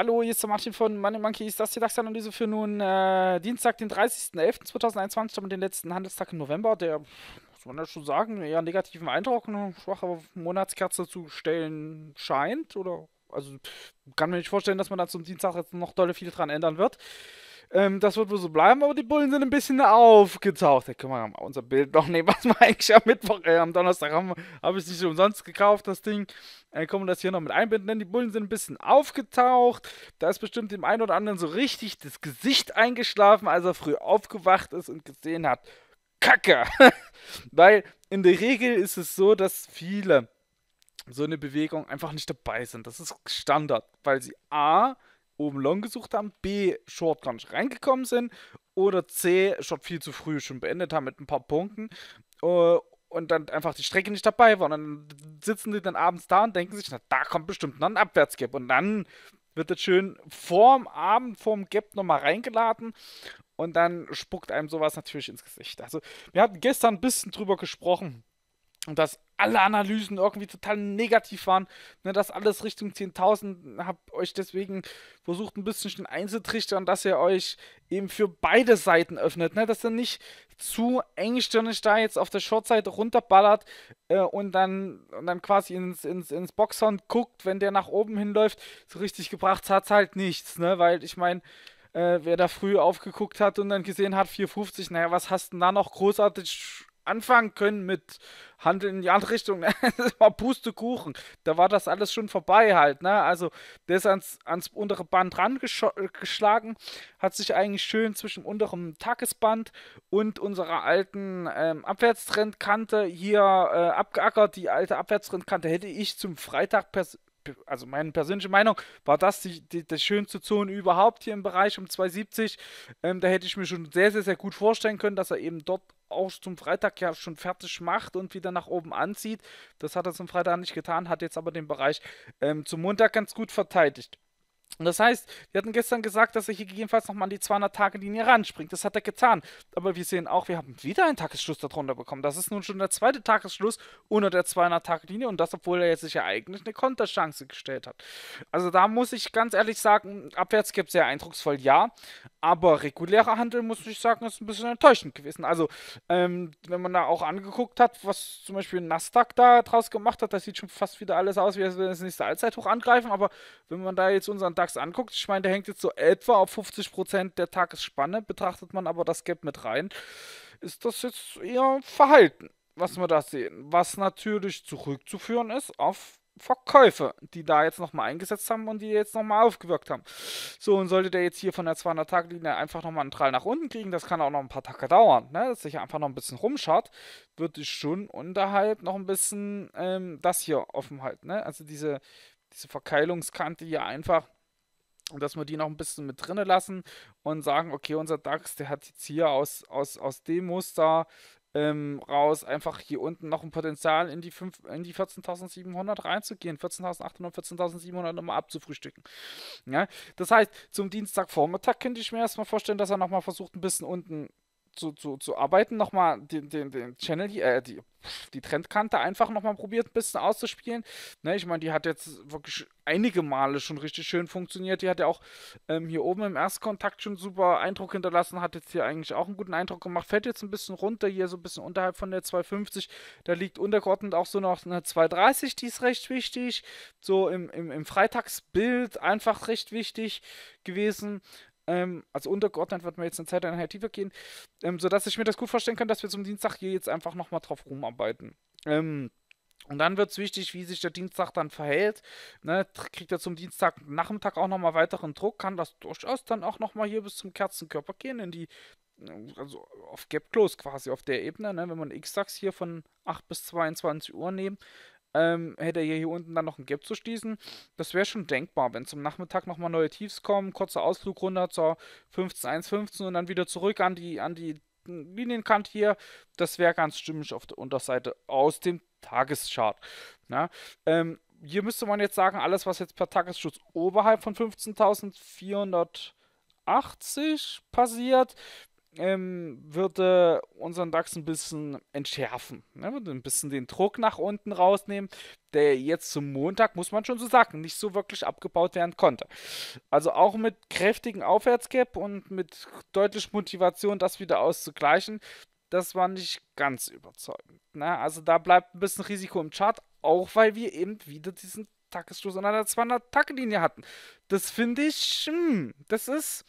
Hallo, hier ist der Martin von Money Monkeys. Das ist die DAX-Analyse für nun äh, Dienstag, den 30.11.2021, damit den letzten Handelstag im November, der, muss man ja schon sagen, eher negativen Eindruck, eine schwache Monatskerze zu stellen scheint. Oder, also, kann mir nicht vorstellen, dass man da zum Dienstag jetzt noch dolle viel dran ändern wird. Ähm, das wird wohl so bleiben, aber die Bullen sind ein bisschen aufgetaucht. Da können wir unser Bild noch nehmen, was wir eigentlich am Mittwoch, äh, am Donnerstag haben. Habe ich nicht umsonst gekauft, das Ding. Äh, können wir das hier noch mit einbinden, denn die Bullen sind ein bisschen aufgetaucht. Da ist bestimmt dem einen oder anderen so richtig das Gesicht eingeschlafen, als er früh aufgewacht ist und gesehen hat. Kacke! Weil in der Regel ist es so, dass viele so eine Bewegung einfach nicht dabei sind. Das ist Standard, weil sie A oben Long gesucht haben, B, Short gar nicht reingekommen sind oder C, Short viel zu früh schon beendet haben mit ein paar Punkten äh, und dann einfach die Strecke nicht dabei waren. Und dann sitzen die dann abends da und denken sich, na, da kommt bestimmt noch ein Abwärtsgap. Und dann wird das schön vorm Abend, vorm Gap nochmal reingeladen und dann spuckt einem sowas natürlich ins Gesicht. Also, wir hatten gestern ein bisschen drüber gesprochen, Und dass alle Analysen irgendwie total negativ waren. Ne, das alles Richtung 10.000. Habt euch deswegen versucht, ein bisschen schon einzutrichtern, dass ihr euch eben für beide Seiten öffnet. Ne, dass ihr nicht zu engstirnig da jetzt auf der Shortseite runterballert äh, und, dann, und dann quasi ins, ins, ins Boxhorn guckt, wenn der nach oben hinläuft. So richtig gebracht hat halt nichts. Ne, weil ich meine. Äh, wer da früh aufgeguckt hat und dann gesehen hat, 4,50, naja, was hast du denn da noch großartig anfangen können mit Handeln in die andere Richtung. Ne? Das war Pustekuchen. Da war das alles schon vorbei halt. Ne? Also der ist ans, ans untere Band rangeschlagen, äh, hat sich eigentlich schön zwischen unterem Tagesband und unserer alten ähm, Abwärtstrendkante hier äh, abgeackert. Die alte Abwärtstrendkante hätte ich zum Freitag persönlich also meine persönliche Meinung, war das die, die, die schönste Zone überhaupt hier im Bereich um 270. Ähm, da hätte ich mir schon sehr, sehr, sehr gut vorstellen können, dass er eben dort auch zum Freitag ja schon fertig macht und wieder nach oben anzieht. Das hat er zum Freitag nicht getan, hat jetzt aber den Bereich ähm, zum Montag ganz gut verteidigt. Und das heißt, wir hatten gestern gesagt, dass er hier gegebenenfalls nochmal an die 200-Tage-Linie ranspringt. Das hat er getan. Aber wir sehen auch, wir haben wieder einen Tagesschluss darunter bekommen. Das ist nun schon der zweite Tagesschluss unter der 200-Tage-Linie. Und das, obwohl er jetzt sich ja eigentlich eine Konterchance gestellt hat. Also da muss ich ganz ehrlich sagen, abwärts gibt es sehr eindrucksvoll, ja. Aber regulärer Handel, muss ich sagen, ist ein bisschen enttäuschend gewesen. Also, ähm, wenn man da auch angeguckt hat, was zum Beispiel Nasdaq da draus gemacht hat, das sieht schon fast wieder alles aus, wie als wenn wir das nächste Allzeithoch angreifen. Aber wenn man da jetzt unseren DAX anguckt, ich meine, der hängt jetzt so etwa auf 50% der Tagesspanne. Betrachtet man aber das Gap mit rein, ist das jetzt eher verhalten, was wir da sehen. Was natürlich zurückzuführen ist auf Verkäufe, die da jetzt nochmal eingesetzt haben und die jetzt nochmal aufgewirkt haben. So, und sollte der jetzt hier von der 200 tag linie einfach nochmal einen Trall nach unten kriegen, das kann auch noch ein paar Tage dauern, ne? dass sich einfach noch ein bisschen rumschaut, würde ich schon unterhalb noch ein bisschen ähm, das hier offen halten. Ne? Also diese, diese Verkeilungskante hier einfach dass wir die noch ein bisschen mit drinne lassen und sagen, okay, unser DAX, der hat jetzt hier aus, aus, aus dem Muster ähm, raus einfach hier unten noch ein Potenzial in die, die 14.700 reinzugehen, 14.800, 14.700 nochmal abzufrühstücken. Ja? Das heißt, zum Dienstagvormittag könnte ich mir erstmal vorstellen, dass er nochmal versucht, ein bisschen unten zu, zu, zu arbeiten, nochmal den, den, den Channel hier, äh, die, die Trendkante einfach nochmal probiert, ein bisschen auszuspielen. Ne, ich meine, die hat jetzt wirklich einige Male schon richtig schön funktioniert. Die hat ja auch ähm, hier oben im Erstkontakt schon super Eindruck hinterlassen, hat jetzt hier eigentlich auch einen guten Eindruck gemacht. Fällt jetzt ein bisschen runter, hier so ein bisschen unterhalb von der 250. Da liegt untergeordnet auch so noch eine 230, die ist recht wichtig. So im, im, im Freitagsbild einfach recht wichtig gewesen. Ähm, also untergeordnet wird mir jetzt eine Zeit eine tiefer gehen, ähm, sodass ich mir das gut vorstellen kann, dass wir zum Dienstag hier jetzt einfach nochmal drauf rumarbeiten. Ähm, und dann wird es wichtig, wie sich der Dienstag dann verhält. Ne, kriegt er zum Dienstag Nachmittag auch nochmal weiteren Druck, kann das durchaus dann auch nochmal hier bis zum Kerzenkörper gehen, in die, also auf Gap Close quasi, auf der Ebene. Ne, wenn man x sax hier von 8 bis 22 Uhr nehmen, ähm, hätte er hier, unten dann noch ein Gap zu schließen. Das wäre schon denkbar, wenn zum Nachmittag nochmal neue Tiefs kommen, kurzer Ausflug runter zur 15.1.15 und dann wieder zurück an die, an die Linienkant hier. Das wäre ganz stimmig auf der Unterseite aus dem Tageschart. Na, ne? ähm, hier müsste man jetzt sagen, alles, was jetzt per Tagesschutz oberhalb von 15.480 passiert, ähm, würde unseren DAX ein bisschen entschärfen. Ne? Würde ein bisschen den Druck nach unten rausnehmen, der jetzt zum Montag, muss man schon so sagen, nicht so wirklich abgebaut werden konnte. Also auch mit kräftigen Aufwärtsgap und mit deutlich Motivation, das wieder auszugleichen, das war nicht ganz überzeugend. Ne? Also da bleibt ein bisschen Risiko im Chart, auch weil wir eben wieder diesen Tagesstoß an der 200-Tag-Linie hatten. Das finde ich, mh, hm, das ist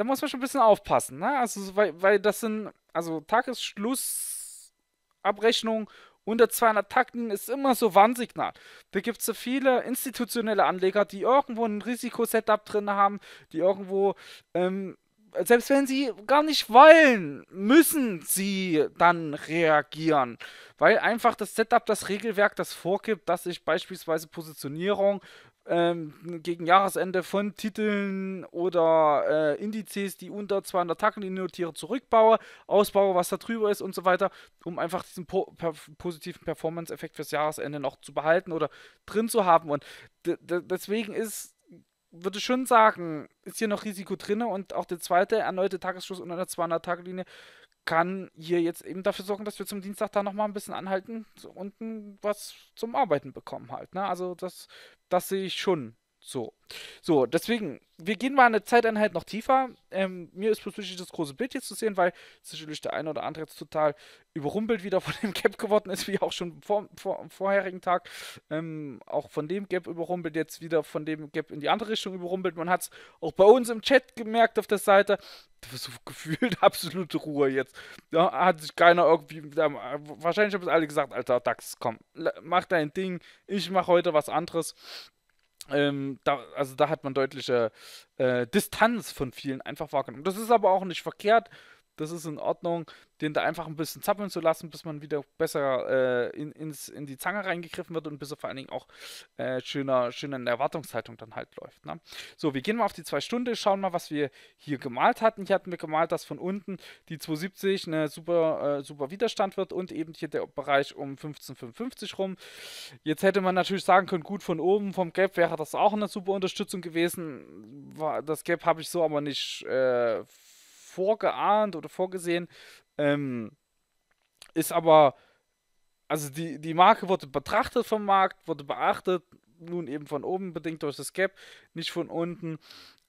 da muss man schon ein bisschen aufpassen, ne? Also, weil, weil das sind, also Tagesschlussabrechnung unter 200 Takten ist immer so Warnsignal. Da gibt es so viele institutionelle Anleger, die irgendwo ein Risikosetup drin haben, die irgendwo, ähm, selbst wenn sie gar nicht wollen, müssen sie dann reagieren. Weil einfach das Setup, das Regelwerk, das vorgibt, dass ich beispielsweise Positionierung ähm, gegen Jahresende von Titeln oder äh, Indizes, die unter 200 Tacken notiere, zurückbaue, ausbaue, was da drüber ist und so weiter, um einfach diesen po per positiven Performance-Effekt fürs Jahresende noch zu behalten oder drin zu haben. Und deswegen ist würde ich schon sagen, ist hier noch Risiko drin und auch der zweite erneute Tagesschluss unter der 200-Tage-Linie kann hier jetzt eben dafür sorgen, dass wir zum Dienstag da nochmal ein bisschen anhalten und was zum Arbeiten bekommen halt. Ne? Also das, das sehe ich schon so. So, deswegen, wir gehen mal eine Zeiteinheit noch tiefer. Ähm, mir ist plötzlich das große Bild jetzt zu sehen, weil sicherlich der eine oder andere jetzt total überrumpelt wieder von dem Gap geworden ist, wie auch schon vor, vor, am vorherigen Tag. Ähm, auch von dem Gap überrumpelt, jetzt wieder von dem Gap in die andere Richtung überrumpelt. Man hat es auch bei uns im Chat gemerkt auf der Seite. Das So gefühlt absolute Ruhe jetzt. Da hat sich keiner irgendwie. Da, wahrscheinlich haben es alle gesagt, Alter, Dax, komm, mach dein Ding. Ich mache heute was anderes. Ähm, da, also da hat man deutliche äh, Distanz von vielen einfach wahrgenommen. Das ist aber auch nicht verkehrt das ist in Ordnung, den da einfach ein bisschen zappeln zu lassen, bis man wieder besser äh, in, ins, in die Zange reingegriffen wird und bis er vor allen Dingen auch äh, schöner, schöner in der Erwartungshaltung dann halt läuft. Ne? So, wir gehen mal auf die zwei Stunden, schauen mal, was wir hier gemalt hatten. Hier hatten wir gemalt, dass von unten die 270 eine super, äh, super Widerstand wird und eben hier der Bereich um 1555 rum. Jetzt hätte man natürlich sagen können, gut von oben, vom Gap wäre das auch eine super Unterstützung gewesen. Das Gap habe ich so aber nicht äh, vorgeahnt oder vorgesehen. Ähm, ist aber, also die, die Marke wurde betrachtet vom Markt, wurde beachtet, nun eben von oben bedingt durch das Gap, nicht von unten,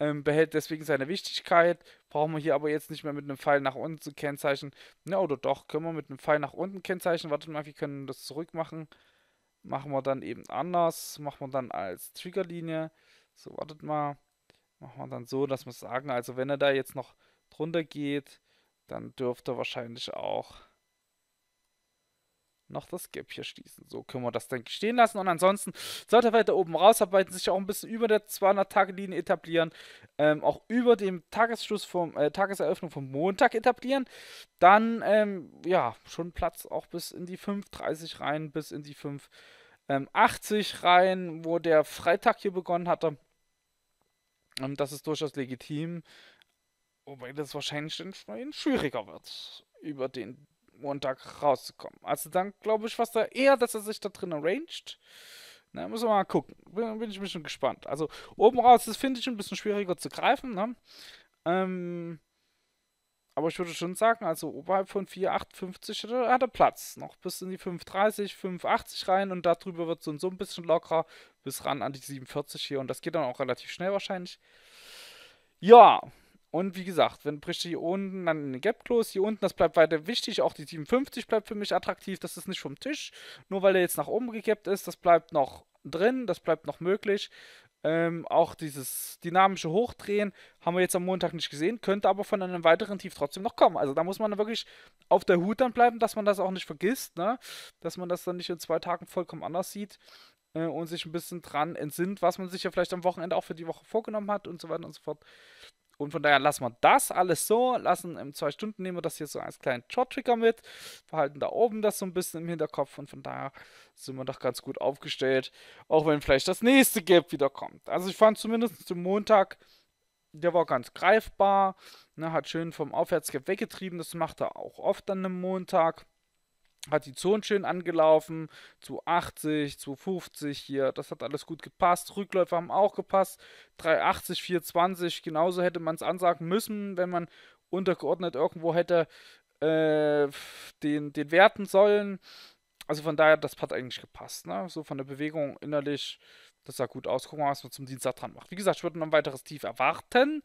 ähm, behält deswegen seine Wichtigkeit. Brauchen wir hier aber jetzt nicht mehr mit einem Pfeil nach unten zu kennzeichnen. Na, oder doch, können wir mit einem Pfeil nach unten kennzeichnen. Wartet mal, wir können das zurückmachen. Machen wir dann eben anders. Machen wir dann als Triggerlinie. So, wartet mal. Machen wir dann so, dass wir sagen, also wenn er da jetzt noch runtergeht, dann dürfte wahrscheinlich auch noch das Gap hier schließen. So können wir das, dann stehen lassen. Und ansonsten sollte weiter oben rausarbeiten, sich auch ein bisschen über der 200-Tage-Linie etablieren, ähm, auch über dem Tagesschluss vom, äh, Tageseröffnung vom Montag etablieren. Dann, ähm, ja, schon Platz auch bis in die 5,30 rein, bis in die 5,80 ähm, rein, wo der Freitag hier begonnen hatte. Ähm, das ist durchaus legitim. Wobei das wahrscheinlich dann schwieriger wird, über den Montag rauszukommen. Also dann glaube ich, was da eher, dass er sich da drin arranged. Na, müssen wir mal gucken. Bin, bin ich ein bisschen gespannt. Also oben raus, das finde ich ein bisschen schwieriger zu greifen. Ne? Ähm, aber ich würde schon sagen, also oberhalb von 4,58 hat er Platz. Noch bis in die 5,30, 5,80 rein und darüber wird so so ein bisschen lockerer bis ran an die 47 hier. Und das geht dann auch relativ schnell wahrscheinlich. Ja, und wie gesagt, wenn bricht hier unten dann in den Gap Close, hier unten, das bleibt weiter wichtig. Auch die 57 bleibt für mich attraktiv. Das ist nicht vom Tisch, nur weil er jetzt nach oben gekappt ist. Das bleibt noch drin, das bleibt noch möglich. Ähm, auch dieses dynamische Hochdrehen haben wir jetzt am Montag nicht gesehen, könnte aber von einem weiteren Tief trotzdem noch kommen. Also da muss man wirklich auf der Hut dann bleiben, dass man das auch nicht vergisst, ne? dass man das dann nicht in zwei Tagen vollkommen anders sieht äh, und sich ein bisschen dran entsinnt, was man sich ja vielleicht am Wochenende auch für die Woche vorgenommen hat und so weiter und so fort. Und von daher lassen wir das alles so, lassen im zwei Stunden nehmen wir das hier so als kleinen Short-Trigger mit, behalten da oben das so ein bisschen im Hinterkopf und von daher sind wir doch ganz gut aufgestellt, auch wenn vielleicht das nächste Gap wieder kommt. Also ich fand zumindest den Montag, der war ganz greifbar, ne, hat schön vom Aufwärtsgap weggetrieben, das macht er auch oft an einem Montag hat die Zone schön angelaufen, zu 80, zu 50 hier, das hat alles gut gepasst, Rückläufe haben auch gepasst, 380, 420, genauso hätte man es ansagen müssen, wenn man untergeordnet irgendwo hätte äh, den, den werten sollen. Also von daher, das hat eigentlich gepasst, ne? so von der Bewegung innerlich, das sah gut aus, gucken wir mal, was man zum Dienstag dran macht. Wie gesagt, ich würde noch ein weiteres Tief erwarten,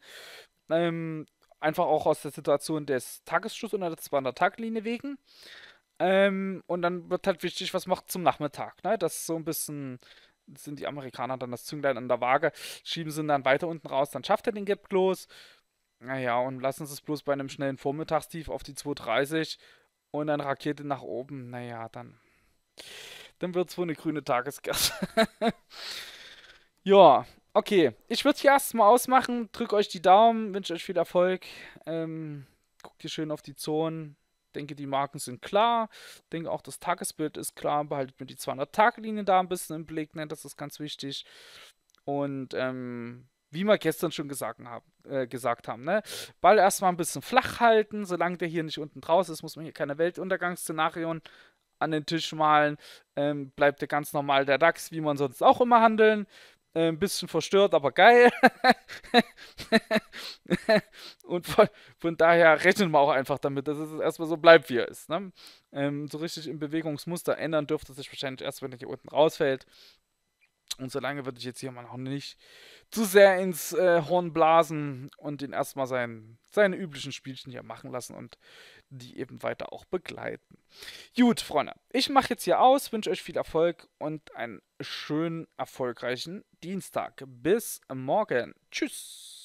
ähm, einfach auch aus der Situation des Tagesschlusses unter der 200-Tag-Linie wegen. Ähm, und dann wird halt wichtig, was macht zum Nachmittag. Ne? Das ist so ein bisschen, sind die Amerikaner dann das Zünglein an der Waage, schieben sie dann weiter unten raus, dann schafft er den Gap los. Naja, und lassen sie es bloß bei einem schnellen Vormittagstief auf die 2.30 und dann Rakete nach oben. Naja, dann, dann wird es wohl eine grüne Tagesgasse. ja, okay. Ich würde es hier erstmal ausmachen. Drückt euch die Daumen, wünsche euch viel Erfolg. Ähm, guckt hier schön auf die Zonen denke, die Marken sind klar. denke auch, das Tagesbild ist klar. Behaltet mir die 200 tage linien da ein bisschen im Blick. Ne? Das ist ganz wichtig. Und ähm, wie wir gestern schon gesagt haben, äh, gesagt haben ne? Ball erstmal ein bisschen flach halten. Solange der hier nicht unten draußen ist, muss man hier keine Weltuntergangsszenarien an den Tisch malen. Ähm, bleibt der ganz normal der DAX, wie man sonst auch immer handeln. Äh, ein bisschen verstört, aber geil. und von, von, daher rechnen wir auch einfach damit, dass es erstmal so bleibt, wie er ist. Ne? Ähm, so richtig im Bewegungsmuster ändern dürfte sich wahrscheinlich erst, wenn er hier unten rausfällt. Und solange würde ich jetzt hier mal noch nicht zu sehr ins äh, Horn blasen und ihn erstmal sein, seine üblichen Spielchen hier machen lassen und die eben weiter auch begleiten. Gut, Freunde, ich mache jetzt hier aus, wünsche euch viel Erfolg und einen schönen, erfolgreichen Dienstag. Bis morgen. Tschüss.